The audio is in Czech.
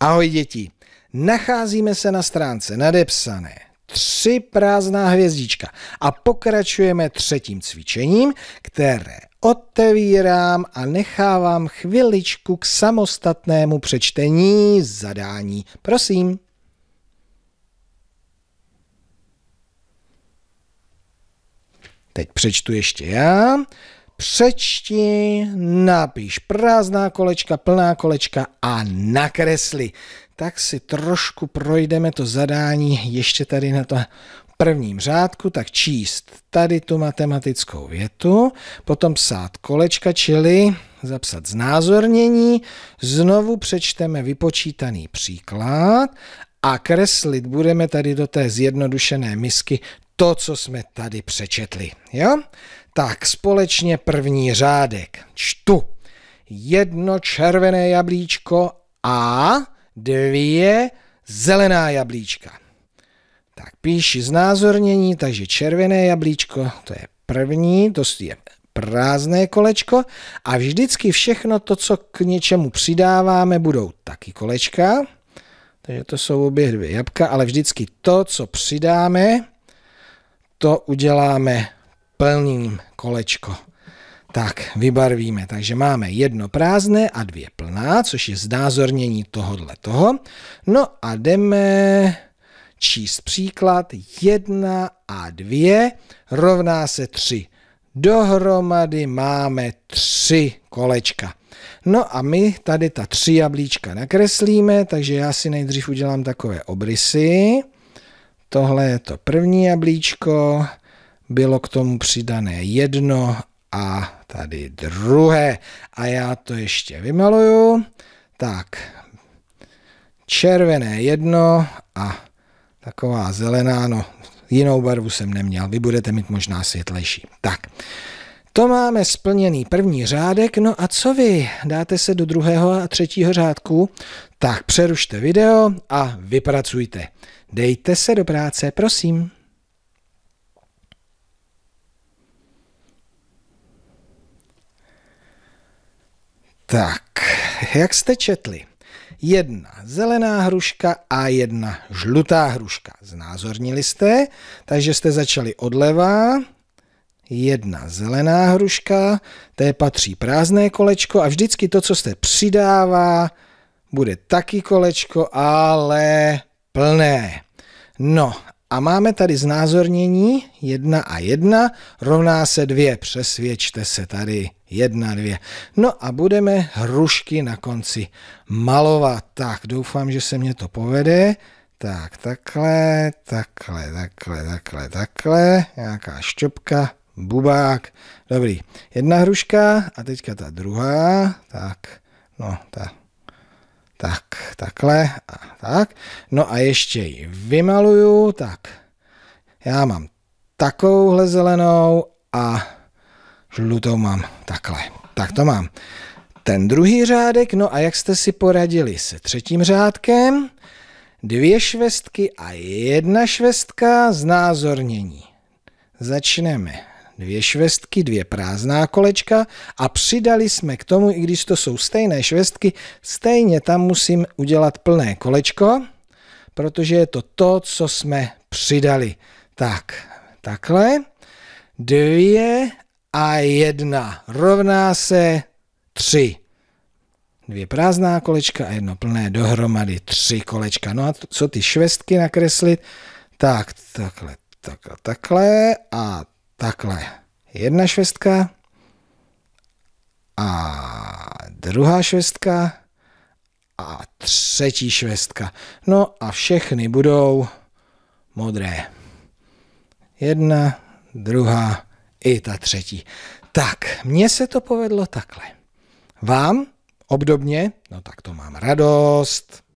Ahoj děti, nacházíme se na stránce nadepsané tři prázdná hvězdička a pokračujeme třetím cvičením, které otevírám a nechávám chviličku k samostatnému přečtení zadání. Prosím. Teď přečtu ještě já přečti, napiš prázdná kolečka, plná kolečka a nakresli. Tak si trošku projdeme to zadání ještě tady na to prvním řádku, tak číst tady tu matematickou větu, potom psát kolečka, čili zapsat znázornění, znovu přečteme vypočítaný příklad a kreslit budeme tady do té zjednodušené misky to, co jsme tady přečetli. Jo? Tak společně první řádek. Čtu. Jedno červené jablíčko a dvě zelená jablíčka. Tak píši znázornění, takže červené jablíčko, to je první, to je prázdné kolečko a vždycky všechno to, co k něčemu přidáváme, budou taky kolečka. Takže to jsou obě dvě jabka, ale vždycky to, co přidáme, to uděláme plným kolečko. Tak, vybarvíme. Takže máme jedno prázdné a dvě plná, což je znázornění tohodle toho. No a jdeme číst příklad. Jedna a dvě rovná se tři. Dohromady máme tři kolečka. No a my tady ta tři jablíčka nakreslíme, takže já si nejdřív udělám takové obrysy. Tohle je to první jablíčko, bylo k tomu přidané jedno a tady druhé. A já to ještě vymaluju. Tak, červené jedno a taková zelená, no jinou barvu jsem neměl. Vy budete mít možná světlejší. Tak, to máme splněný první řádek, no a co vy? Dáte se do druhého a třetího řádku? Tak přerušte video a vypracujte. Dejte se do práce, prosím. Tak, jak jste četli? Jedna zelená hruška a jedna žlutá hruška. Znázornili jste, takže jste začali odleva, jedna zelená hruška, té patří prázdné kolečko a vždycky to, co se přidává, bude taky kolečko, ale plné. No a máme tady znázornění jedna a jedna rovná se dvě. Přesvědčte se tady jedna dvě. No a budeme hrušky na konci malovat. Tak doufám, že se mě to povede. Tak, takhle, takhle, takhle, takhle, takhle, nějaká šťopka, bubák. Dobrý, jedna hruška a teďka ta druhá, tak, no, ta, tak, takhle a tak. No a ještě ji vymaluju, tak, já mám takovouhle zelenou a žlutou mám takhle. Tak to mám. Ten druhý řádek, no a jak jste si poradili se třetím řádkem? Dvě švestky a jedna švestka znázornění. Začneme dvě švestky, dvě prázdná kolečka a přidali jsme k tomu, i když to jsou stejné švestky, stejně tam musím udělat plné kolečko, protože je to to, co jsme přidali. Tak, takhle. Dvě a jedna rovná se tři. Dvě prázdná kolečka a jedno plné dohromady tři kolečka. No a co ty švestky nakreslit? Tak, takhle, takhle, takhle a Takhle. Jedna švestka a druhá švestka a třetí švestka. No a všechny budou modré. Jedna, druhá i ta třetí. Tak, mně se to povedlo takhle. Vám obdobně, no tak to mám radost.